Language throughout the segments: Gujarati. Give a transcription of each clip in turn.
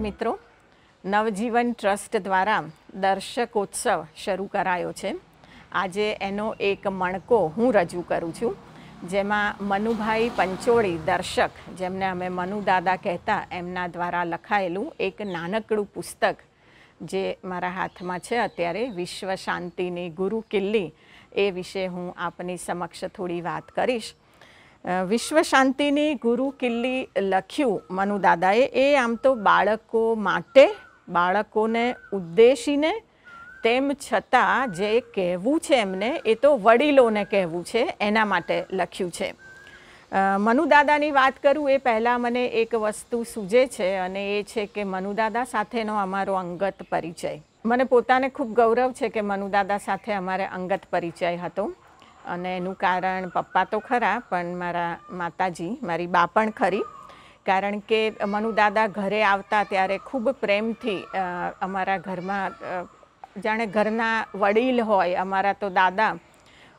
મિત્રો નવજીવન ટ્રસ્ટ દ્વારા દર્શકોત્સવ શરૂ કરાયો છે આજે એનો એક મણકો હું રજૂ કરું છું જેમાં મનુભાઈ પંચોળી દર્શક જેમને અમે મનુ દાદા કહેતા એમના દ્વારા લખાયેલું એક નાનકડું પુસ્તક જે મારા હાથમાં છે અત્યારે વિશ્વ શાંતિની ગુરુ કિલ્લી એ વિશે હું આપની સમક્ષ થોડી વાત કરીશ વિશ્વ શાંતિની ગુરુ કિલ્લી લખ્યું મનુદાદાએ એ આમ તો બાળકો માટે બાળકોને ઉદ્દેશીને તેમ છતાં જે કહેવું છે એમને એ તો વડીલોને કહેવું છે એના માટે લખ્યું છે મનુદાદાની વાત કરું એ પહેલાં મને એક વસ્તુ સૂજે છે અને એ છે કે મનુદાદા સાથેનો અમારો અંગત પરિચય મને પોતાને ખૂબ ગૌરવ છે કે મનુદાદા સાથે અમારે અંગત પરિચય હતો અને એનું કારણ પપ્પા તો ખરા પણ મારા માતાજી મારી બા પણ ખરી કારણ કે મનુ દાદા ઘરે આવતા ત્યારે ખૂબ પ્રેમથી અમારા ઘરમાં જાણે ઘરના વડીલ હોય અમારા તો દાદા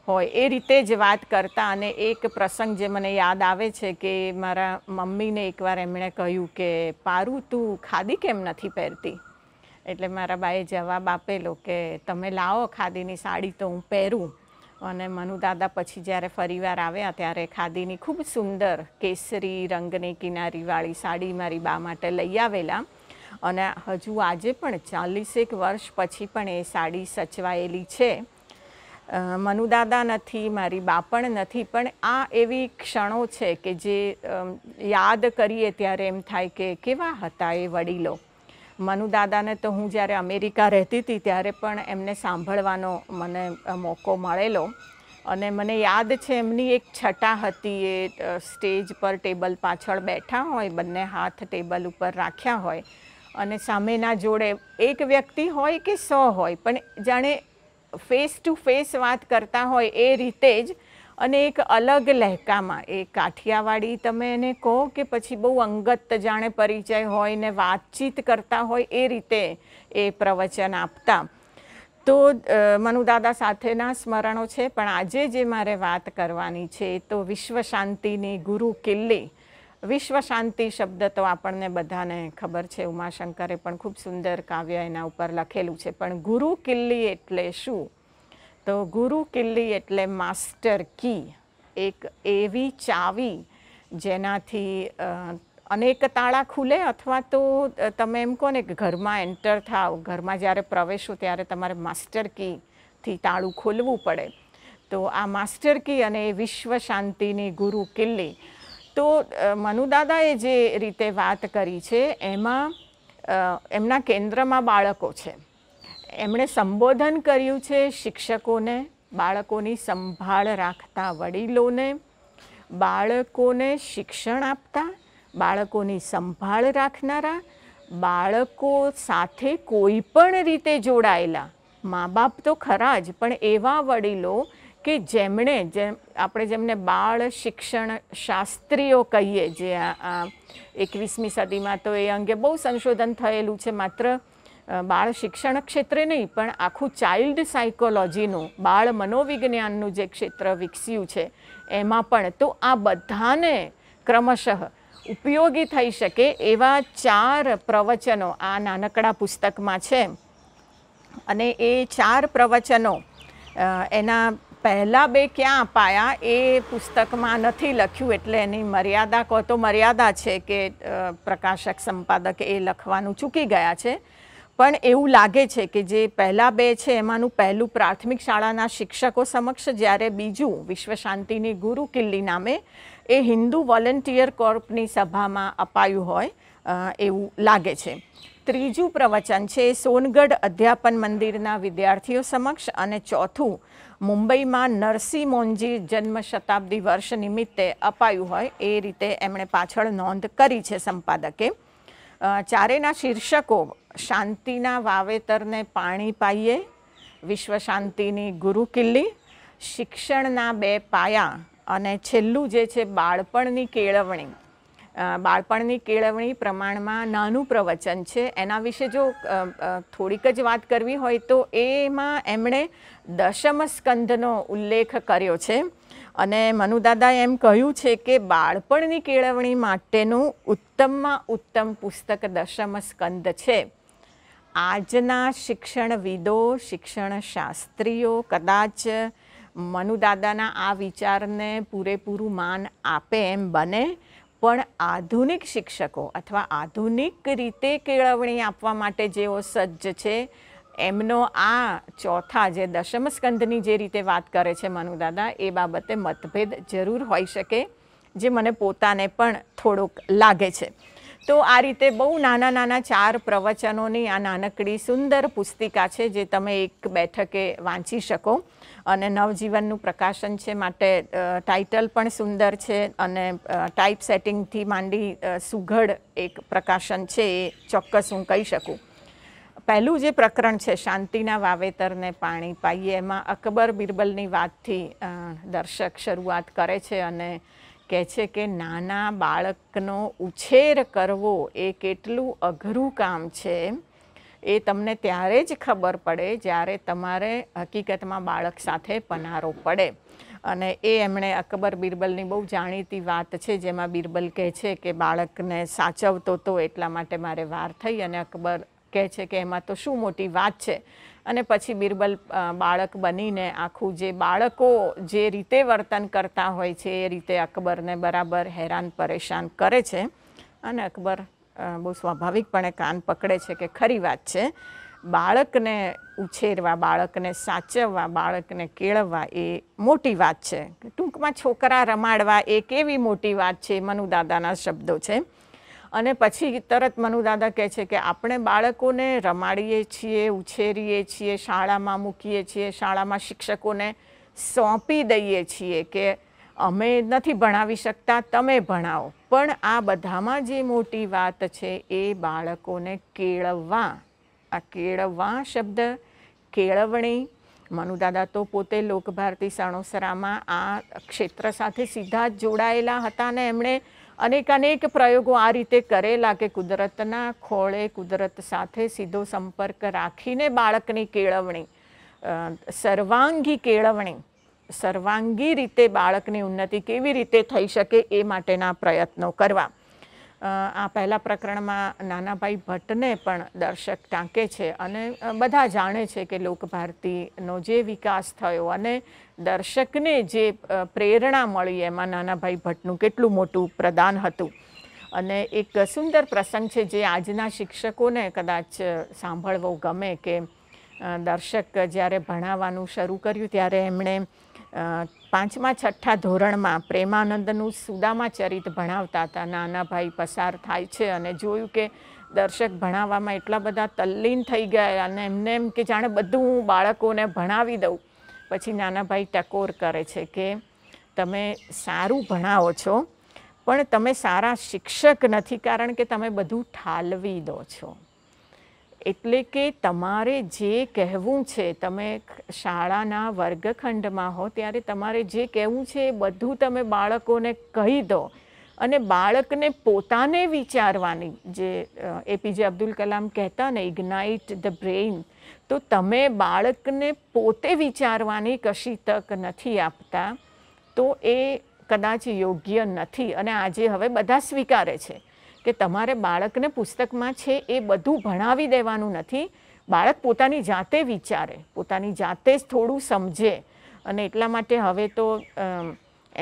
હોય એ રીતે જ વાત કરતા અને એક પ્રસંગ જે મને યાદ આવે છે કે મારા મમ્મીને એકવાર એમણે કહ્યું કે પારું તું ખાદી કેમ નથી પહેરતી એટલે મારા બાએ જવાબ આપેલો કે તમે લાવો ખાદીની સાડી તો હું પહેરું અને મનુદાદા પછી જ્યારે ફરીવાર આવ્યા ત્યારે ખાદીની ખૂબ સુંદર કેસરી રંગની કિનારીવાળી સાડી મારી બા માટે લઈ આવેલા અને હજુ આજે પણ ચાલીસેક વર્ષ પછી પણ એ સાડી સચવાયેલી છે મનુદાદા નથી મારી બા પણ નથી પણ આ એવી ક્ષણો છે કે જે યાદ કરીએ ત્યારે એમ થાય કે કેવા હતા એ વડીલો મનુદાદાને તો હું જ્યારે અમેરિકા રહેતી હતી ત્યારે પણ એમને સાંભળવાનો મને મોકો મળેલો અને મને યાદ છે એમની એક છટા હતી એ સ્ટેજ પર ટેબલ પાછળ બેઠા હોય બંને હાથ ટેબલ ઉપર રાખ્યા હોય અને સામેના જોડે એક વ્યક્તિ હોય કે સો હોય પણ જાણે ફેસ ટુ ફેસ વાત કરતા હોય એ રીતે જ અને એક અલગ લહેકામાં એ કાઠિયાવાડી તમે એને કહો કે પછી બહુ અંગત જાણે પરિચય હોય ને વાતચીત કરતા હોય એ રીતે એ પ્રવચન આપતા તો મનુદાદા સાથેના સ્મરણો છે પણ આજે જે મારે વાત કરવાની છે તો વિશ્વ શાંતિની ગુરુ કિલ્લી વિશ્વ શાંતિ શબ્દ તો આપણને બધાને ખબર છે ઉમાશંકરે પણ ખૂબ સુંદર કાવ્ય એના ઉપર લખેલું છે પણ ગુરુ કિલ્લી એટલે શું તો ગુરુ કિલ્લી એટલે માસ્ટર કી એક એવી ચાવી જેનાથી અનેક તાળા ખુલે અથવા તો તમે એમ કહો ને કે ઘરમાં એન્ટર થાવ ઘરમાં જ્યારે પ્રવેશો ત્યારે તમારે માસ્ટર કીથી તાળું ખોલવું પડે તો આ માસ્ટર કી અને વિશ્વ શાંતિની ગુરુ કિલ્લી તો મનુદાદાએ જે રીતે વાત કરી છે એમાં એમના કેન્દ્રમાં બાળકો છે એમણે સંબોધન કર્યું છે શિક્ષકોને બાળકોની સંભાળ રાખતા વડીલોને બાળકોને શિક્ષણ આપતા બાળકોની સંભાળ રાખનારા બાળકો સાથે કોઈ પણ રીતે જોડાયેલા મા બાપ તો ખરા જ પણ એવા વડીલો કે જેમણે જેમ આપણે જેમને બાળ શિક્ષણ શાસ્ત્રીઓ કહીએ જે આ એકવીસમી સદીમાં તો એ અંગે બહુ સંશોધન થયેલું છે માત્ર બાળ શિક્ષણ ક્ષેત્રે નહીં પણ આખું ચાઇલ્ડ સાયકોલોજીનું બાળ મનોવિજ્ઞાનનું જે ક્ષેત્ર વિકસ્યું છે એમાં પણ તો આ બધાને ક્રમશઃ ઉપયોગી થઈ શકે એવા ચાર પ્રવચનો આ નાનકડા પુસ્તકમાં છે અને એ ચાર પ્રવચનો એના પહેલાં બે ક્યાં અપાયા એ પુસ્તકમાં નથી લખ્યું એટલે એની મર્યાદા કહો તો મર્યાદા છે કે પ્રકાશક સંપાદક એ લખવાનું ચૂકી ગયા છે પણ એવું લાગે છે કે જે પહેલાં બે છે એમાંનું પહેલું પ્રાથમિક શાળાના શિક્ષકો સમક્ષ જ્યારે બીજું વિશ્વ શાંતિની ગુરુ કિલ્લી નામે એ હિન્દુ વોલેન્ટિયર કોર્પની સભામાં અપાયું હોય એવું લાગે છે ત્રીજું પ્રવચન છે સોનગઢ અધ્યાપન મંદિરના વિદ્યાર્થીઓ સમક્ષ અને ચોથું મુંબઈમાં નરસિંહ મોનજી જન્મ શતાબ્દી વર્ષ નિમિત્તે અપાયું હોય એ રીતે એમણે પાછળ નોંધ કરી છે સંપાદકે ચારેના શીર્ષકો શાંતિના વાવેતરને પાણી પાઈએ વિશ્વ શાંતિની ગુરુ કિલ્લી શિક્ષણના બે પાયા અને છેલ્લું જે છે બાળપણની કેળવણી બાળપણની કેળવણી પ્રમાણમાં નાનું પ્રવચન છે એના વિશે જો થોડીક જ વાત કરવી હોય તો એમાં એમણે દશમ સ્કંધનો ઉલ્લેખ કર્યો છે અને મનુદાદાએ એમ કહ્યું છે કે બાળપણની કેળવણી માટેનું ઉત્તમમાં ઉત્તમ પુસ્તક દશમ સ્કંદ છે આજના શિક્ષણવિદો શિક્ષણ શાસ્ત્રીઓ કદાચ મનુદાદાના આ વિચારને પૂરેપૂરું માન આપે એમ બને પણ આધુનિક શિક્ષકો અથવા આધુનિક રીતે કેળવણી આપવા માટે જેઓ સજ્જ છે એમનો આ ચોથા જે દશમ દશમસ્કંદની જે રીતે વાત કરે છે મનુદાદા એ બાબતે મતભેદ જરૂર હોઈ શકે જે મને પોતાને પણ થોડોક લાગે છે તો આ રીતે બહુ નાના નાના ચાર પ્રવચનોની આ નાનકડી સુંદર પુસ્તિકા છે જે તમે એક બેઠકે વાંચી શકો અને નવજીવનનું પ્રકાશન છે માટે ટાઇટલ પણ સુંદર છે અને ટાઈપ સેટિંગથી માંડી સુઘડ એક પ્રકાશન છે એ ચોક્કસ હું કહી શકું પહેલું જે પ્રકરણ છે શાંતિના વાવેતરને પાણી પાઈએ એમાં અકબર બિરબલની વાતથી દર્શક શરૂઆત કરે છે અને કહે છે કે નાના બાળકનો ઉછેર કરવો એ કેટલું અઘરું કામ છે એ તમને ત્યારે જ ખબર પડે જ્યારે તમારે હકીકતમાં બાળક સાથે પનારો પડે અને એ એમણે અકબર બિરબલની બહુ જાણીતી વાત છે જેમાં બિરબલ કહે છે કે બાળકને સાચવતો તો એટલા માટે મારે વાર થઈ અને અકબર કહે છે કે એમાં તો શું મોટી વાત છે અને પછી બિરબલ બાળક બનીને આખું જે બાળકો જે રીતે વર્તન કરતા હોય છે એ રીતે અકબરને બરાબર હેરાન પરેશાન કરે છે અને અકબર બહુ સ્વાભાવિકપણે કાન પકડે છે કે ખરી વાત છે બાળકને ઉછેરવા બાળકને સાચવવા બાળકને કેળવવા એ મોટી વાત છે ટૂંકમાં છોકરા રમાડવા એ કેવી મોટી વાત છે મનુદાદાના શબ્દો છે અને પછી તરત મનુદાદા કહે છે કે આપણે બાળકોને રમાડીએ છીએ ઉછેરીએ છીએ શાળામાં મૂકીએ છીએ શાળામાં શિક્ષકોને સોંપી દઈએ છીએ કે અમે નથી ભણાવી શકતા તમે ભણાવો પણ આ બધામાં જે મોટી વાત છે એ બાળકોને કેળવવા આ કેળવવા શબ્દ કેળવણી મનુદાદા તો પોતે લોકભારતી સણોસરામાં આ ક્ષેત્ર સાથે સીધા જ જોડાયેલા હતા ને એમણે અનેક અનેક પ્રયોગો આ રીતે કરેલા કે કુદરતના ખોળે કુદરત સાથે સીધો સંપર્ક રાખીને બાળકની કેળવણી સર્વાંગી કેળવણી સર્વાંગી રીતે બાળકની ઉન્નતિ કેવી રીતે થઈ શકે એ માટેના પ્રયત્નો કરવા આ પહેલાં પ્રકરણમાં નાનાભાઈ ભટ્ટને પણ દર્શક ટાંકે છે અને બધા જાણે છે કે લોકભારતીનો જે વિકાસ થયો અને દર્શકને જે પ્રેરણા મળી એમાં નાનાભાઈ ભટ્ટનું કેટલું મોટું પ્રદાન હતું અને એક સુંદર પ્રસંગ છે જે આજના શિક્ષકોને કદાચ સાંભળવો ગમે કે દર્શક જ્યારે ભણાવવાનું શરૂ કર્યું ત્યારે એમણે પાંચમા છઠ્ઠા ધોરણમાં પ્રેમાનંદનું સુદામા ચરિત ભણાવતા હતા નાના ભાઈ પસાર થાય છે અને જોયું કે દર્શક ભણાવવામાં એટલા બધા તલ્લીન થઈ ગયા અને એમને એમ કે જાણે બધું હું બાળકોને ભણાવી દઉં પછી નાના ભાઈ ટકોર કરે છે કે તમે સારું ભણાવો છો પણ તમે સારા શિક્ષક નથી કારણ કે તમે બધું ઠાલવી દો છો એટલે કે તમારે જે કહેવું છે તમે શાળાના વર્ગખંડમાં હો ત્યારે તમારે જે કહેવું છે એ બધું તમે બાળકોને કહી દો અને બાળકને પોતાને વિચારવાની જે એપીજે અબ્દુલ કલામ કહેતા ને ઇગ્નાઇટ ધ બ્રેઇન તો તમે બાળકને પોતે વિચારવાની કશી તક નથી આપતા તો એ કદાચ યોગ્ય નથી અને આજે હવે બધા સ્વીકારે છે કે તમારે બાળકને પુસ્તકમાં છે એ બધું ભણાવી દેવાનું નથી બાળક પોતાની જાતે વિચારે પોતાની જાતે જ થોડું સમજે અને એટલા માટે હવે તો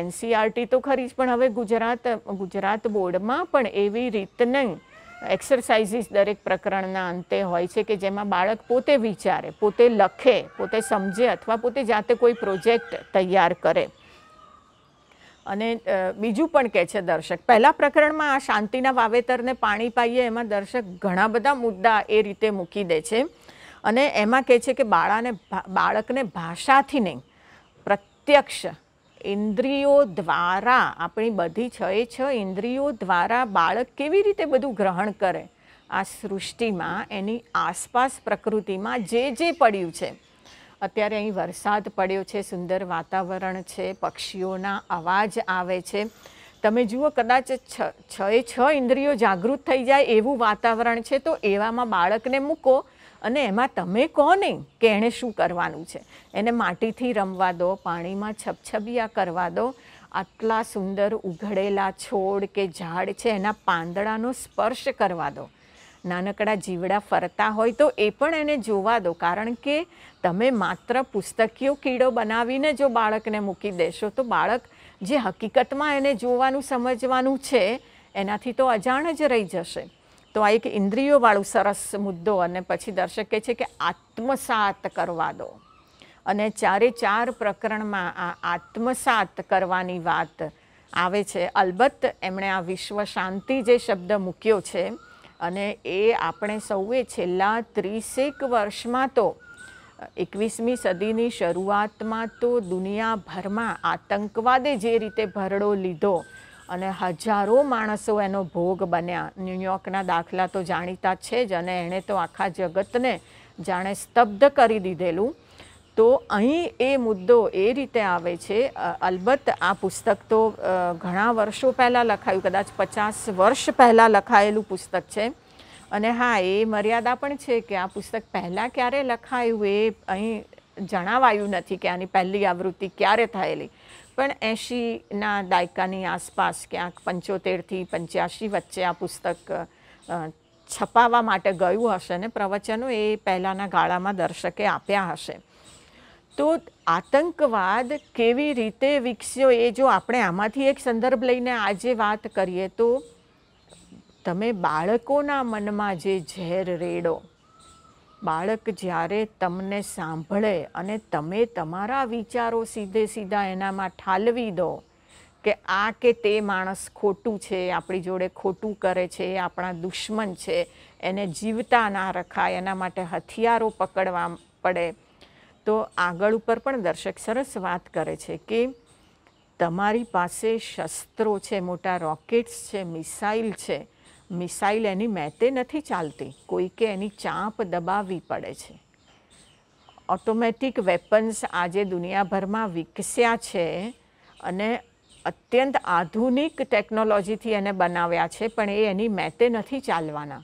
એનસીઆરટી e તો ખરી જ પણ હવે ગુજરાત ગુજરાત બોર્ડમાં પણ એવી રીતની એક્સરસાઇઝીસ દરેક પ્રકરણના અંતે હોય છે કે જેમાં બાળક પોતે વિચારે પોતે લખે પોતે સમજે અથવા પોતે જાતે કોઈ પ્રોજેક્ટ તૈયાર કરે અને બીજું પણ કહે છે દર્શક પહેલાં પ્રકરણમાં આ શાંતિના વાવેતરને પાણી પાઈએ એમાં દર્શક ઘણા બધા મુદ્દા એ રીતે મૂકી દે છે અને એમાં કહે છે કે બાળાને બાળકને ભાષાથી નહીં પ્રત્યક્ષ ઇન્દ્રિયો દ્વારા આપણી બધી છ એ છ ઇન્દ્રિયો દ્વારા બાળક કેવી રીતે બધું ગ્રહણ કરે આ સૃષ્ટિમાં એની આસપાસ પ્રકૃતિમાં જે જે પડ્યું છે અત્યારે અહીં વરસાદ પડ્યો છે સુંદર વાતાવરણ છે પક્ષીઓના અવાજ આવે છે તમે જુઓ કદાચ છ એ છ ઇન્દ્રિયો જાગૃત થઈ જાય એવું વાતાવરણ છે તો એવામાં બાળકને મૂકો અને એમાં તમે કોને કે એણે શું કરવાનું છે એને માટીથી રમવા દો પાણીમાં છપછબિયા કરવા દો આટલા સુંદર ઉઘડેલા છોડ કે ઝાડ છે એના પાંદડાનો સ્પર્શ કરવા દો નાનકડા જીવડા ફરતા હોય તો એ પણ એને જોવા દો કારણ કે તમે માત્ર પુસ્તકીય કીડો બનાવીને જો બાળકને મૂકી દેશો તો બાળક જે હકીકતમાં એને જોવાનું સમજવાનું છે એનાથી તો અજાણ જ રહી જશે તો આ એક ઇન્દ્રિયોવાળું સરસ મુદ્દો અને પછી દર્શક કહે છે કે આત્મસાત કરવા દો અને ચારે ચાર પ્રકરણમાં આ આત્મસાત કરવાની વાત આવે છે અલબત્ત એમણે આ વિશ્વ શાંતિ જે શબ્દ મૂક્યો છે અને એ આપણે સૌએ છેલ્લા ત્રીસેક વર્ષમાં તો એકવીસમી સદીની શરૂઆતમાં તો દુનિયાભરમાં આતંકવાદે જે રીતે ભરડો લીધો અને હજારો માણસો એનો ભોગ બન્યા ન્યૂયોર્કના દાખલા તો જાણીતા છે જ અને એણે તો આખા જગતને જાણે સ્તબ્ધ કરી દીધેલું તો અહીં એ મુદ્દો એ રીતે આવે છે અલબત્ત આ પુસ્તક તો ઘણા વર્ષો પહેલાં લખાયું કદાચ પચાસ વર્ષ પહેલાં લખાયેલું પુસ્તક છે અને હા એ મર્યાદા પણ છે કે આ પુસ્તક પહેલાં ક્યારે લખાયું એ અહીં જણાવાયું નથી કે આની પહેલી આવૃત્તિ ક્યારે થયેલી પણ એંશીના દાયકાની આસપાસ ક્યાંક પંચોતેરથી પંચ્યાસી વચ્ચે આ પુસ્તક છપાવા માટે ગયું હશે ને પ્રવચનો એ પહેલાંના ગાળામાં દર્શકે આપ્યા હશે તો આતંકવાદ કેવી રીતે વિકસ્યો એ જો આપણે આમાંથી એક સંદર્ભ લઈને આજે વાત કરીએ તો તમે બાળકોના મનમાં જે ઝેર રેડો બાળક જ્યારે તમને સાંભળે અને તમે તમારા વિચારો સીધે સીધા એનામાં ઠાલવી દો કે આ કે તે માણસ ખોટું છે આપણી જોડે ખોટું કરે છે એ આપણા દુશ્મન છે એને જીવતા ના રખાય એના માટે હથિયારો પકડવા પડે તો આગળ ઉપર પણ દર્શક સરસ વાત કરે છે કે તમારી પાસે શસ્ત્રો છે મોટા રોકેટસ છે મિસાઈલ છે મિસાઈલ એની મહેતે નથી ચાલતી કોઈકે એની ચાપ દબાવી પડે છે ઓટોમેટિક વેપન્સ આજે દુનિયાભરમાં વિકસ્યા છે અને અત્યંત આધુનિક ટેકનોલોજી થી એને બનાવ્યા છે પણ એ એની મહેતે નથી ચાલવાના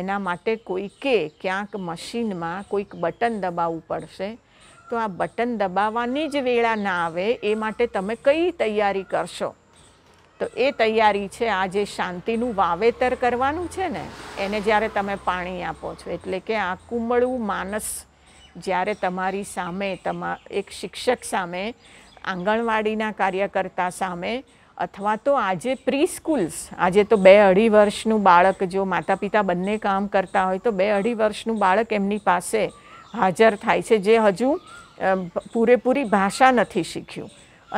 એના માટે કોઈકે ક્યાંક મશીનમાં કોઈક બટન દબાવવું પડશે તો આપ બટન દબાવાની જ વેળા ના આવે એ માટે તમે કઈ તૈયારી કરશો તો એ તૈયારી છે આ જે શાંતિનું વાવેતર કરવાનું છે ને એને જ્યારે તમે પાણી આપો છો એટલે કે આ કુંમળું માનસ જ્યારે તમારી સામે તમા એક શિક્ષક સામે આંગણવાડીના કાર્યકર્તા સામે अथवा તો આજે પ્રીસ્કૂલ્સ આજે તો 2.5 વર્ષનું બાળક જો માતા-પિતા બંને કામ કરતા હોય તો 2.5 વર્ષનું બાળક એમની પાસે હાજર થાય છે જે હજુ પૂરેપૂરી ભાષા નથી શીખ્યું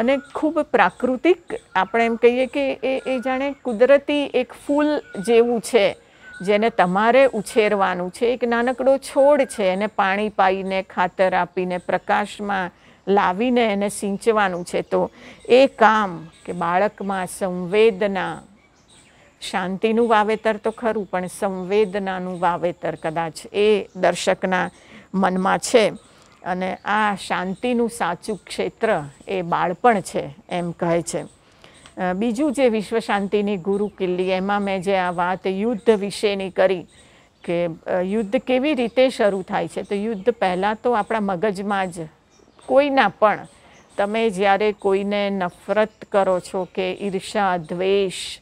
અને ખૂબ પ્રાકૃતિક આપણે એમ કહીએ કે એ એ જાણે કુદરતી એક ફૂલ જેવું છે જેને તમારે ઉછેરવાનું છે એક નાનકડો છોડ છે એને પાણી પાઈને ખાતર આપીને પ્રકાશમાં લાવીને એને સિંચવાનું છે તો એ કામ કે બાળકમાં સંવેદના શાંતિનું વાવેતર તો ખરું પણ સંવેદનાનું વાવેતર કદાચ એ દર્શકના મનમાં છે અને આ શાંતિનું સાચું ક્ષેત્ર એ બાળપણ છે એમ કહે છે બીજું જે વિશ્વ શાંતિની ગુરુ કિલ્લી એમાં મેં જે આ વાત યુદ્ધ વિશેની કરી કે યુદ્ધ કેવી રીતે શરૂ થાય છે તો યુદ્ધ પહેલાં તો આપણા મગજમાં જ કોઈના પણ તમે જ્યારે કોઈને નફરત કરો છો કે ઈર્ષા દ્વેષ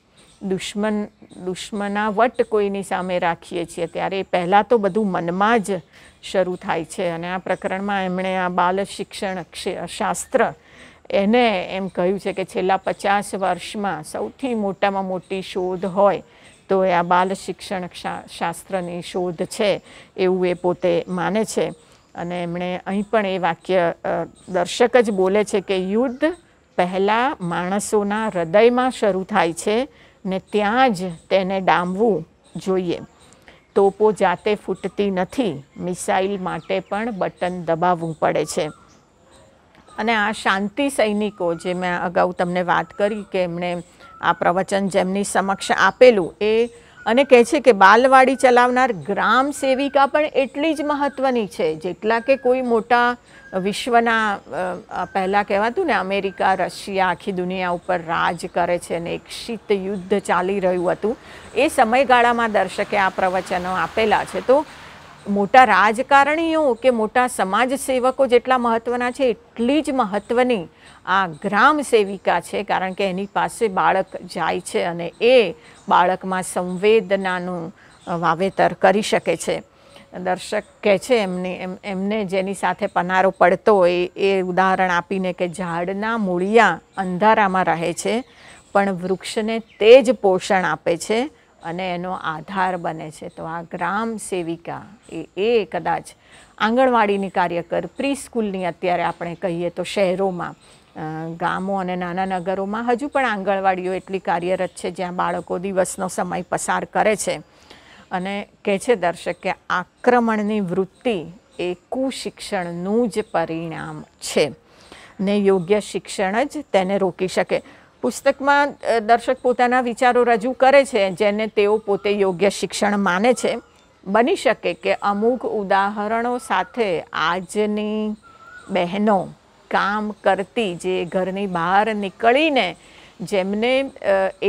દુશ્મન દુશ્મનાવટ કોઈની સામે રાખીએ છીએ ત્યારે એ પહેલાં તો બધું મનમાં જ શરૂ થાય છે અને આ પ્રકરણમાં એમણે આ બાલ શિક્ષણ શાસ્ત્ર એને એમ કહ્યું છે કે છેલ્લા પચાસ વર્ષમાં સૌથી મોટામાં મોટી શોધ હોય તો એ આ બાલ શિક્ષણ શાસ્ત્રની શોધ છે એવું એ પોતે માને છે અને એમણે અહીં પણ એ વાક્ય દર્શક જ બોલે છે કે યુદ્ધ પહેલાં માણસોના હૃદયમાં શરૂ થાય છે ને ત્યાં જ તેને ડામવું જોઈએ તોપો જાતે ફૂટતી નથી મિસાઇલ માટે પણ બટન દબાવવું પડે છે અને આ શાંતિ સૈનિકો જે મેં અગાઉ તમને વાત કરી કે એમણે આ પ્રવચન જેમની સમક્ષ આપેલું એ અને કહે છે કે બાલવાડી ચલાવનાર ગ્રામ સેવિકા પણ એટલી જ મહત્ત્વની છે જેટલા કે કોઈ મોટા વિશ્વના પહેલાં કહેવાતું ને અમેરિકા રશિયા આખી દુનિયા ઉપર રાજ કરે છે અને એક શીત યુદ્ધ ચાલી રહ્યું હતું એ સમયગાળામાં દર્શકે આ પ્રવચનો આપેલા છે તો મોટા રાજકારણીઓ કે મોટા સમાજ સેવકો જેટલા મહત્ત્વના છે એટલી જ મહત્ત્વની આ ગ્રામ સેવિકા છે કારણ કે એની પાસે બાળક જાય છે અને એ બાળકમાં સંવેદનાનું વાવેતર કરી શકે છે દર્શક કહે છે એમની એમને જેની સાથે પનારો પડતો હોય એ ઉદાહરણ આપીને કે ઝાડના મૂળિયા અંધારામાં રહે છે પણ વૃક્ષને તે જ પોષણ આપે છે અને એનો આધાર બને છે તો આ ગ્રામ સેવિકા એ એ કદાચ આંગણવાડીની કાર્યકર પ્રી સ્કૂલની અત્યારે આપણે કહીએ તો શહેરોમાં ગામો અને નાના નગરોમાં હજુ પણ આંગણવાડીઓ એટલી કાર્યરત છે જ્યાં બાળકો દિવસનો સમય પસાર કરે છે અને કહે છે દર્શક કે આક્રમણની વૃત્તિ એ કુશિક્ષણનું જ પરિણામ છે ને યોગ્ય શિક્ષણ જ તેને રોકી શકે પુસ્તકમાં દર્શક પોતાના વિચારો રજૂ કરે છે જેને તેઓ પોતે યોગ્ય શિક્ષણ માને છે બની શકે કે અમુક ઉદાહરણો સાથે આજની બહેનો કામ કરતી જે ઘરની બહાર નીકળીને જેમને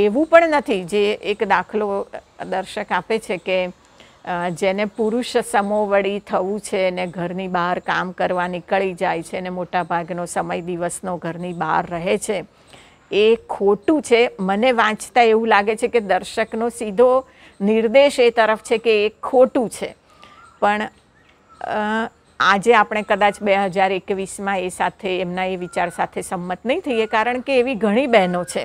એવું પણ નથી જે એક દાખલો દર્શક આપે છે કે જેને પુરુષ સમોવડી થવું છે ને ઘરની બહાર કામ કરવા નીકળી જાય છે ને મોટાભાગનો સમય દિવસનો ઘરની બહાર રહે છે એ ખોટું છે મને વાંચતા એવું લાગે છે કે દર્શકનો સીધો નિર્દેશ એ તરફ છે કે એ ખોટું છે પણ આજે આપણે કદાચ 2021 માં એ સાથે એમનાય વિચાર સાથે સમત નહી થઈએ કારણ કે એવી ઘણી બહેનો છે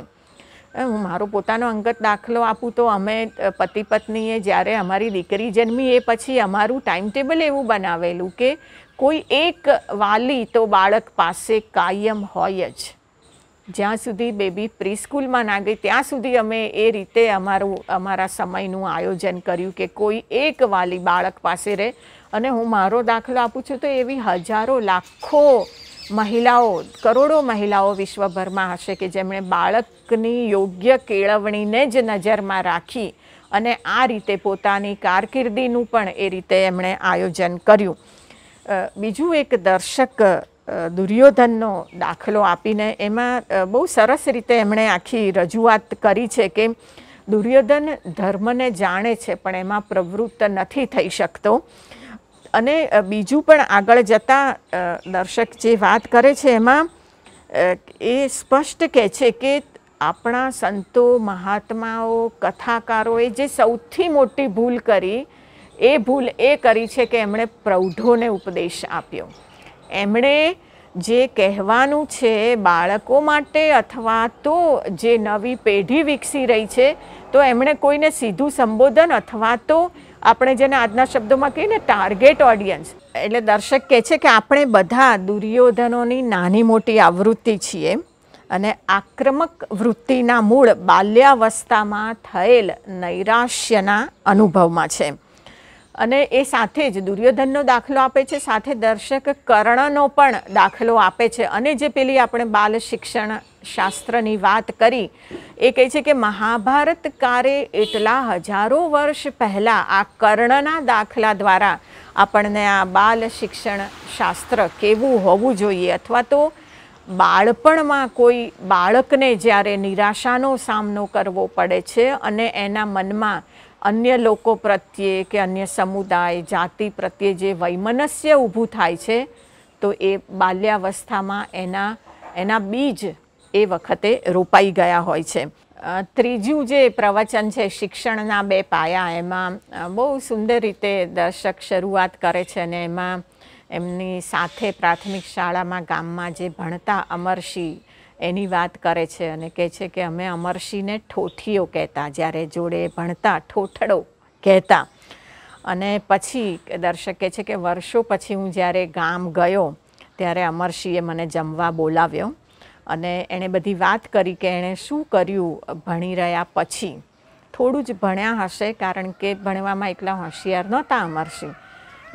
એ મારું પોતાનું અંગત દાખલો આપું તો અમે પતિ પત્નીએ જ્યારે અમારી દીકરી જન્મી એ પછી અમારું ટાઈમ ટેબલ એવું બનાવેલું કે કોઈ એક વાલી તો બાળક પાસે કાયમ હોય જ જ્યાં સુધી બેબી પ્રીસ્કૂલમાં ના જાય ત્યાં સુધી અમે એ રીતે અમારું અમારા સમયનું આયોજન કર્યું કે કોઈ એક વાલી બાળક પાસે રહે અને હું મારો દાખલો આપું છું તો એવી હજારો લાખો મહિલાઓ કરોડો મહિલાઓ વિશ્વભરમાં હશે કે જેમણે બાળકની યોગ્ય કેળવણીને જ નજરમાં રાખી અને આ રીતે પોતાની કારકિર્દીનું પણ એ રીતે એમણે આયોજન કર્યું બીજું એક દર્શક દુર્યોધનનો દાખલો આપીને એમાં બહુ સરસ રીતે એમણે આખી રજૂઆત કરી છે કે દુર્યોધન ધર્મને જાણે છે પણ એમાં પ્રવૃત્ત નથી થઈ શકતો અને બીજું પણ આગળ જતાં દર્શક જે વાત કરે છે એમાં એ સ્પષ્ટ કહે છે કે આપણા સંતો મહાત્માઓ કથાકારોએ જે સૌથી મોટી ભૂલ કરી એ ભૂલ એ કરી છે કે એમણે પ્રૌઢોને ઉપદેશ આપ્યો એમણે જે કહેવાનું છે બાળકો માટે અથવા તો જે નવી પેઢી વિકસી રહી છે તો એમણે કોઈને સીધું સંબોધન અથવા તો આપણે જેને આજના શબ્દોમાં કહીએ ને ટાર્ગેટ ઓડિયન્સ એટલે દર્શક કહે છે કે આપણે બધા દુર્યોધનોની નાની મોટી આવૃત્તિ છીએ અને આક્રમક વૃત્તિના મૂળ બાલ્યાવસ્થામાં થયેલ નૈરાશ્યના અનુભવમાં છે અને એ સાથે જ દુર્યોધનનો દાખલો આપે છે સાથે દર્શક કર્ણનો પણ દાખલો આપે છે અને જે પેલી આપણે બાલ શિક્ષણ શાસ્ત્રની વાત કરી એ કહે છે કે મહાભારત કારે એટલા હજારો વર્ષ પહેલાં આ કર્ણના દાખલા દ્વારા આપણને આ બાલ શિક્ષણ શાસ્ત્ર કેવું હોવું જોઈએ અથવા તો બાળપણમાં કોઈ બાળકને જ્યારે નિરાશાનો સામનો કરવો પડે છે અને એના મનમાં અન્ય લોકો પ્રત્યે કે અન્ય સમુદાય જાતિ પ્રત્યે જે વૈમનસ્ય ઊભું થાય છે તો એ બાલ્યાવસ્થામાં એના એના બીજ એ વખતે રોપાઈ ગયા હોય છે ત્રીજું જે પ્રવચન છે શિક્ષણના બે પાયા એમાં બહુ સુંદર રીતે દર્શક શરૂઆત કરે છે અને એમાં એમની સાથે પ્રાથમિક શાળામાં ગામમાં જે ભણતા અમરસિંહ એની વાત કરે છે અને કહે છે કે અમે અમરશીને ઠોઠીઓ કહેતા જારે જોડે ભણતા ઠઠડો કહેતા અને પછી દર્શકે છે કે વર્ષો પછી હું જારે ગામ ગયો ત્યારે અમરશી એ મને જમવા બોલાવ્યો અને એને બધી વાત કરી કે એણે શું કર્યું ભણી રહ્યા પછી થોડું જ ભણ્યા હશે કારણ કે ભણવામાં એકલા હોશિયાર નહોતા અમરશી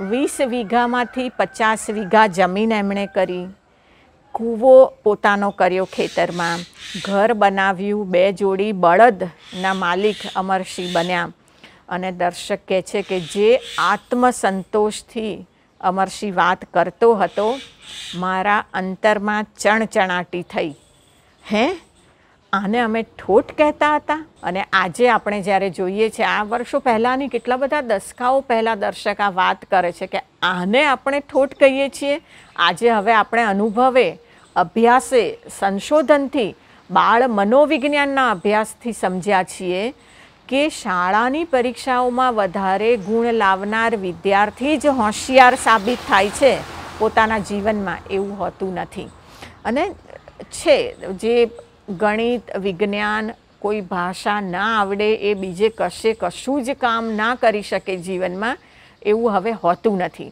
20 વીગામાંથી 50 વીગા જમીન એમણે કરી કૂવો પોતાનો કર્યો ખેતરમાં ઘર બનાવ્યું બે જોડી બળદના માલિક અમરસિંહ બન્યા અને દર્શક કહે છે કે જે આત્મસંતોષથી અમરસિંહ વાત કરતો હતો મારા અંતરમાં ચણચણાટી થઈ હે આને અમે ઠોટ કહેતા હતા અને આજે આપણે જ્યારે જોઈએ છીએ આ વર્ષો પહેલાંની કેટલા બધા દસકાઓ પહેલાં દર્શક આ વાત કરે છે કે આને આપણે ઠોટ કહીએ છીએ આજે હવે આપણે અનુભવે અભ્યાસે સંશોધનથી બાળ મનોવિજ્ઞાનના અભ્યાસથી સમજ્યા છીએ કે શાળાની પરીક્ષાઓમાં વધારે ગુણ લાવનાર વિદ્યાર્થી જ હોશિયાર સાબિત થાય છે પોતાના જીવનમાં એવું હોતું નથી અને છે જે ગણિત વિજ્ઞાન કોઈ ભાષા ના આવડે એ બીજે કશે કશું જ કામ ના કરી શકે જીવનમાં એવું હવે હોતું નથી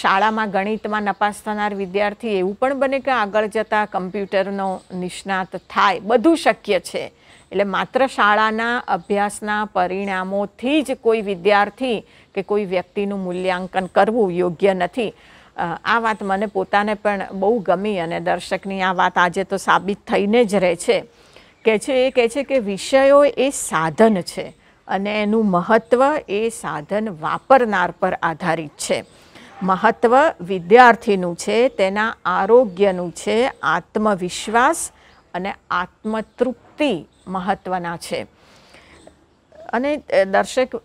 શાળામાં ગણિતમાં નપાસ થનાર વિદ્યાર્થી એવું પણ બને કે આગળ જતા કમ્પ્યુટરનો નિષ્ણાત થાય બધું શક્ય છે એટલે માત્ર શાળાના અભ્યાસના પરિણામોથી જ કોઈ વિદ્યાર્થી કે કોઈ વ્યક્તિનું મૂલ્યાંકન કરવું યોગ્ય નથી આ વાત મને પોતાને પણ બહુ ગમી અને દર્શકની આ વાત આજે તો સાબિત થઈને જ રહે છે કે છે એ કહે છે કે વિષયો એ સાધન છે અને એનું મહત્ત્વ એ સાધન વાપરનાર પર આધારિત છે મહત્ત્વ વિદ્યાર્થીનું છે તેના આરોગ્યનું છે આત્મવિશ્વાસ અને આત્મતૃપ્તિ મહત્ત્વના છે અને દર્શક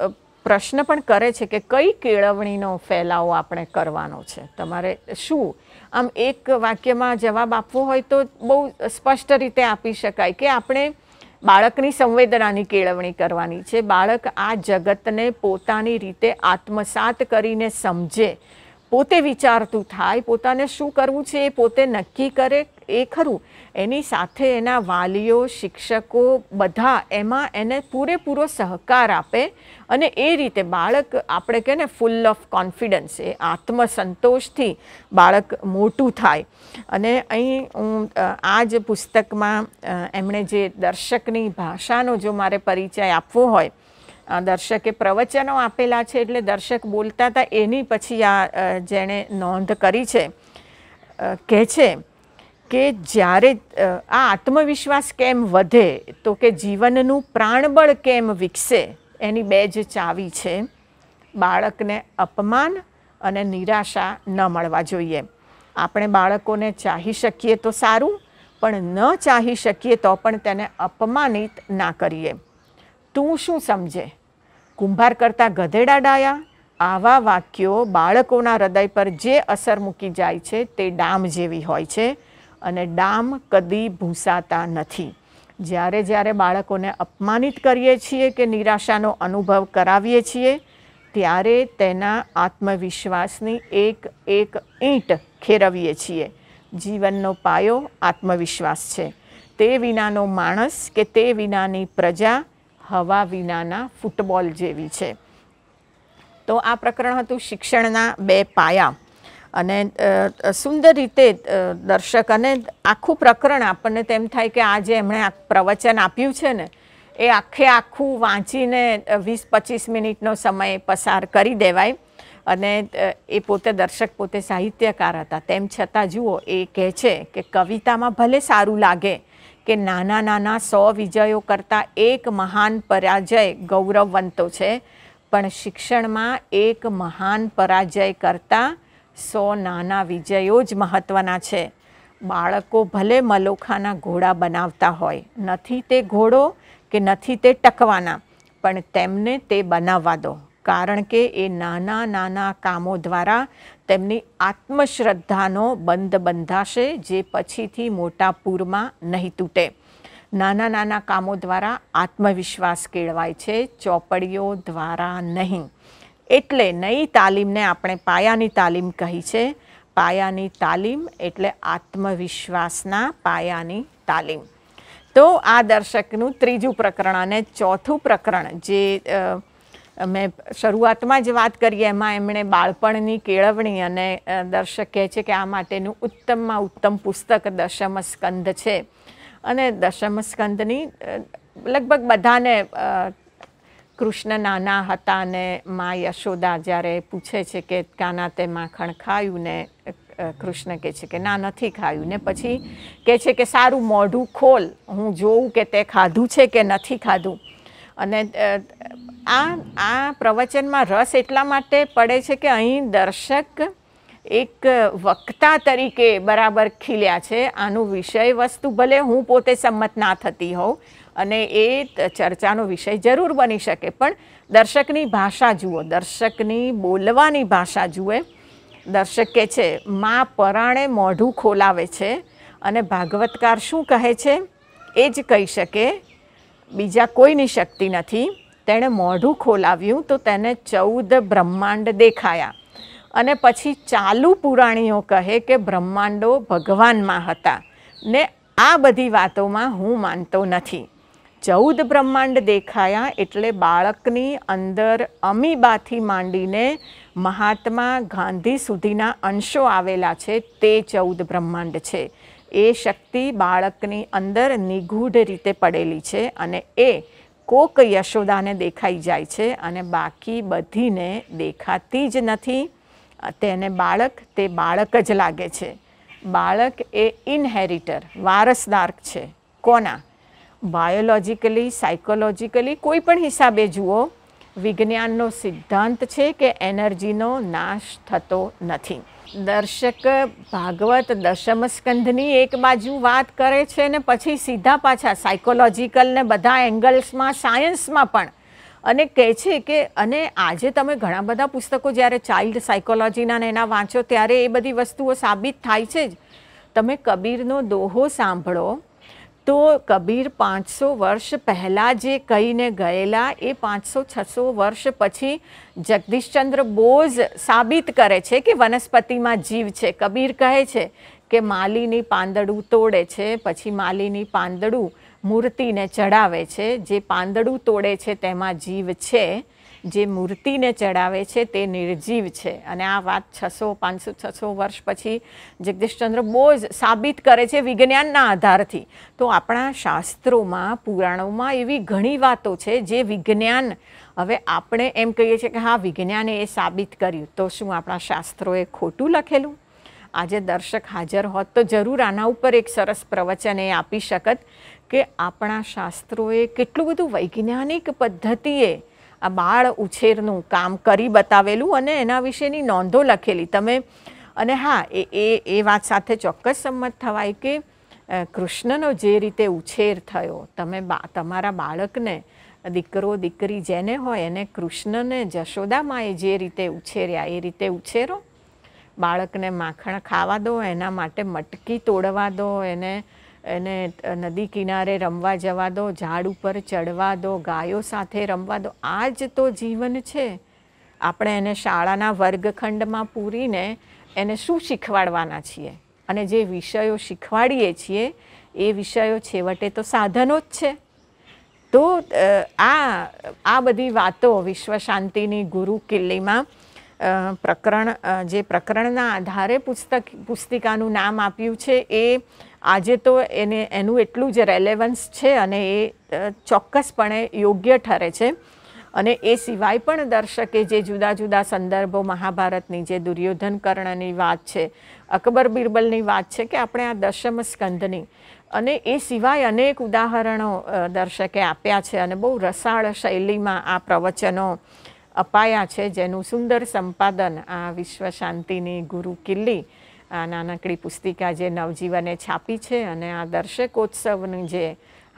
પ્રશ્ન પણ કરે છે કે કઈ કેળવણીનો ફેલાવો આપણે કરવાનો છે તમારે શું આમ એક વાક્યમાં જવાબ આપવો હોય તો બહુ સ્પષ્ટ રીતે આપી શકાય કે આપણે બાળકની સંવેદનાની કેળવણી કરવાની છે બાળક આ જગતને પોતાની રીતે આત્મસાત કરીને સમજે પોતે વિચારતું થાય પોતાને શું કરવું છે એ પોતે નક્કી કરે એ ખરું એની સાથે એના વાલીઓ શિક્ષકો બધા એમાં એને પૂરેપૂરો સહકાર આપે અને એ રીતે બાળક આપણે કહે ને ફૂલ ઓફ કોન્ફિડન્સ એ આત્મસંતોષથી બાળક મોટું થાય અને અહીં હું આ જ પુસ્તકમાં એમણે જે દર્શકની ભાષાનો જો મારે પરિચય આપવો હોય દર્શકે પ્રવચનો આપેલા છે એટલે દર્શક બોલતા હતા એની પછી આ જેણે નોંધ કરી છે કહે છે કે જ્યારે આ આત્મવિશ્વાસ કેમ વધે તો કે જીવનનું પ્રાણબળ કેમ વિકસે એની બે જ ચાવી છે બાળકને અપમાન અને નિરાશા ન મળવા જોઈએ આપણે બાળકોને ચાહી શકીએ તો સારું પણ ન ચાહી શકીએ તો પણ તેને અપમાનિત ના કરીએ તું શું સમજે કુંભાર કરતાં ગધેડા ડાયા આવા વાક્યો બાળકોના હૃદય પર જે અસર મૂકી જાય છે તે ડામ જેવી હોય છે અને ડામ કદી ભૂંસાતા નથી જ્યારે જ્યારે બાળકોને અપમાનિત કરીએ છીએ કે નિરાશાનો અનુભવ કરાવીએ છીએ ત્યારે તેના આત્મવિશ્વાસની એક એક ઈંટ ખેરવીએ છીએ જીવનનો પાયો આત્મવિશ્વાસ છે તે વિનાનો માણસ કે તે વિનાની પ્રજા હવા વિનાના ફૂટબોલ જેવી છે તો આ પ્રકરણ હતું શિક્ષણના બે પાયા અને સુંદર રીતે દર્શક અને આખું પ્રકરણ આપણને તેમ થાય કે આ જે એમણે પ્રવચન આપ્યું છે ને એ આખે આખું વાંચીને વીસ પચીસ મિનિટનો સમય પસાર કરી દેવાય અને એ પોતે દર્શક પોતે સાહિત્યકાર હતા તેમ છતાં જુઓ એ કહે છે કે કવિતામાં ભલે સારું લાગે કે નાના નાના સો વિજયો કરતાં એક મહાન પરાજય ગૌરવવંતો છે પણ શિક્ષણમાં એક મહાન પરાજય કરતાં સો નાના વિજયો જ મહત્ત્વના છે બાળકો ભલે મલોખાના ઘોડા બનાવતા હોય નથી તે ઘોડો કે નથી તે ટકવાના પણ તેમને તે બનાવવા દો કારણ કે એ નાના નાના કામો દ્વારા તેમની આત્મશ્રદ્ધાનો બંધ બંધાશે જે પછીથી મોટા પૂરમાં નહીં તૂટે નાના નાના કામો દ્વારા આત્મવિશ્વાસ કેળવાય છે ચોપડીઓ દ્વારા નહીં એટલે નવી તાલીમને આપણે પાયાની તાલીમ કહી છે પાયાની તાલીમ એટલે આત્મવિશ્વાસના પાયાની તાલીમ તો આ દર્શકનું ત્રીજું પ્રકરણ અને ચોથું પ્રકરણ જે મેં શરૂઆતમાં જ વાત કરી એમાં એમણે બાળપણની કેળવણી અને દર્શક કહે છે કે આ માટેનું ઉત્તમમાં ઉત્તમ પુસ્તક દશમ દશમસ્કંદ છે અને દશમ દશમસ્કંદની લગભગ બધાને કૃષ્ણ નાના હતા અને મા યશોદા જ્યારે પૂછે છે કે કાના તે માખણ ખાયું ને કૃષ્ણ કહે છે કે ના નથી ખાયું ને પછી કહે છે કે સારું મોઢું ખોલ હું જોઉં કે તે ખાધું છે કે નથી ખાધું અને આ આ પ્રવચનમાં રસ એટલા માટે પડે છે કે અહીં દર્શક એક વક્તા તરીકે બરાબર ખીલ્યા છે આનું વિષય વસ્તુ ભલે હું પોતે સંમત ના થતી હોઉં અને એ ચર્ચાનો વિષય જરૂર બની શકે પણ દર્શકની ભાષા જુઓ દર્શકની બોલવાની ભાષા જુએ દર્શક કે છે મા પરાણે મોઢું ખોલાવે છે અને ભાગવતકાર શું કહે છે એ જ કહી શકે બીજા કોઈની શક્તિ નથી તેણે મોઢું ખોલાવ્યું તો તેને ચૌદ બ્રહ્માંડ દેખાયા અને પછી ચાલુ પુરાણીઓ કહે કે બ્રહ્માંડો ભગવાનમાં હતા ને આ બધી વાતોમાં હું માનતો નથી ચૌદ બ્રહ્માંડ દેખાયા એટલે બાળકની અંદર અમીબાથી માંડીને મહાત્મા ગાંધી સુધીના અંશો આવેલા છે તે ચૌદ બ્રહ્માંડ છે એ શક્તિ બાળકની અંદર નિગૂઢ રીતે પડેલી છે અને એ કોક યશોદાને દેખાઈ જાય છે અને બાકી બધીને દેખાતી જ નથી તેને બાળક તે બાળક જ લાગે છે બાળક એ ઇનહેરિટર વારસદાર છે કોના બાયોલોજીકલી સાયકોલોજીકલી કોઈ પણ હિસાબે જુઓ વિજ્ઞાનનો સિદ્ધાંત છે કે એનર્જીનો નાશ થતો નથી દર્શક ભાગવત દશમ સ્કંધની એક બાજુ વાત કરે છે ને પછી સીધા પાછા સાયકોલોજીકલ ને બધા એંગલ્સમાં સાયન્સમાં પણ અને કહે છે કે અને આજે તમે ઘણા બધા પુસ્તકો જ્યારે ચાઇલ્ડ સાયકોલોજીના ને એના વાંચો ત્યારે એ બધી વસ્તુઓ સાબિત થાય છે જ તમે કબીરનો દોહો સાંભળો તો કબીર પાંચસો વર્ષ પહેલાં જે કહીને ગયેલા એ પાંચસો છસો વર્ષ પછી જગદીશચંદ્ર બોઝ સાબિત કરે છે કે વનસ્પતિમાં જીવ છે કબીર કહે છે કે માલીની પાંદડું તોડે છે પછી માલીની પાંદડું મૂર્તિને ચડાવે છે જે પાંદડું તોડે છે તેમાં જીવ છે જે મૂર્તિને ચડાવે છે તે નિર્જીવ છે અને આ વાત છસો પાંચસો છસો વર્ષ પછી જગદીશચંદ્ર બહુ જ સાબિત કરે છે વિજ્ઞાનના આધારથી તો આપણા શાસ્ત્રોમાં પુરાણોમાં એવી ઘણી વાતો છે જે વિજ્ઞાન હવે આપણે એમ કહીએ છીએ કે હા વિજ્ઞાને એ સાબિત કર્યું તો શું આપણા શાસ્ત્રોએ ખોટું લખેલું આજે દર્શક હાજર હોત તો જરૂર આના ઉપર એક સરસ પ્રવચન એ આપી શકત કે આપણા શાસ્ત્રોએ કેટલું બધું વૈજ્ઞાનિક પદ્ધતિએ આ બાળ ઉછેરનું કામ કરી બતાવેલું અને એના વિશેની નોંધો લખેલી તમે અને હા એ એ એ વાત સાથે ચોક્કસ સંમત થવાય કે કૃષ્ણનો જે રીતે ઉછેર થયો તમે બા તમારા બાળકને દીકરો દીકરી જેને હોય એને કૃષ્ણને જશોદામાએ જે રીતે ઉછેર્યા એ રીતે ઉછેરો બાળકને માખણ ખાવા દો એના માટે મટકી તોડવા દો એને એને નદી કિનારે રમવા જવા દો ઝાડ ઉપર ચડવા દો ગાયો સાથે રમવા દો આ જ તો જીવન છે આપણે એને શાળાના વર્ગખંડમાં પૂરીને એને શું શીખવાડવાના છીએ અને જે વિષયો શીખવાડીએ છીએ એ વિષયો છેવટે તો સાધનો જ છે તો આ આ બધી વાતો વિશ્વ શાંતિની ગુરુ કિલ્લીમાં પ્રકરણ જે પ્રકરણના આધારે પુસ્તક પુસ્તિકાનું નામ આપ્યું છે એ આજે તો એને એનું એટલું જ રેલેવન્સ છે અને એ ચોક્કસપણે યોગ્ય ઠરે છે અને એ સિવાય પણ દર્શકે જે જુદા જુદા સંદર્ભો મહાભારતની જે દુર્યોધન કર્ણની વાત છે અકબર બિરબલની વાત છે કે આપણે આ દશમ સ્કંદની અને એ સિવાય અનેક ઉદાહરણો દર્શકે આપ્યા છે અને બહુ રસાળ શૈલીમાં આ પ્રવચનો અપાયા છે જેનું સુંદર સંપાદન આ વિશ્વ શાંતિની ગુરુ કિલ્લી આ નાનકડી પુસ્તિકા જે નવજીવને છાપી છે અને આ દર્શકોત્સવનું જે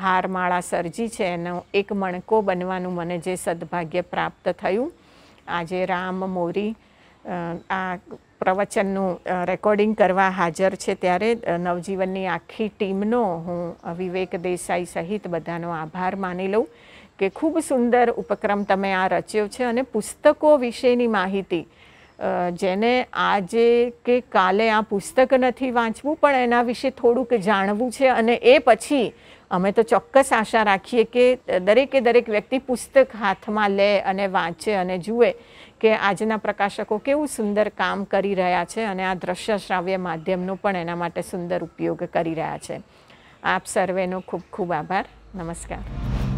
હારમાળા સર્જી છે એનો એક મણકો બનવાનું મને જે સદભાગ્ય પ્રાપ્ત થયું આજે રામ મોરી આ પ્રવચનનું રેકોર્ડિંગ કરવા હાજર છે ત્યારે નવજીવનની આખી ટીમનો હું વિવેક દેસાઈ સહિત બધાનો આભાર માની લઉં કે ખૂબ સુંદર ઉપક્રમ તમે આ રચ્યો છે અને પુસ્તકો વિશેની માહિતી જેને આજે કે કાલે આ પુસ્તક નથી વાંચવું પણ એના વિશે થોડુંક જાણવું છે અને એ પછી અમે તો ચોક્કસ આશા રાખીએ કે દરેકે દરેક વ્યક્તિ પુસ્તક હાથમાં લે અને વાંચે અને જુએ કે આજના પ્રકાશકો કેવું સુંદર કામ કરી રહ્યા છે અને આ દ્રશ્ય શ્રાવ્ય માધ્યમનો પણ એના માટે સુંદર ઉપયોગ કરી રહ્યા છે આપ સર્વેનો ખૂબ ખૂબ આભાર નમસ્કાર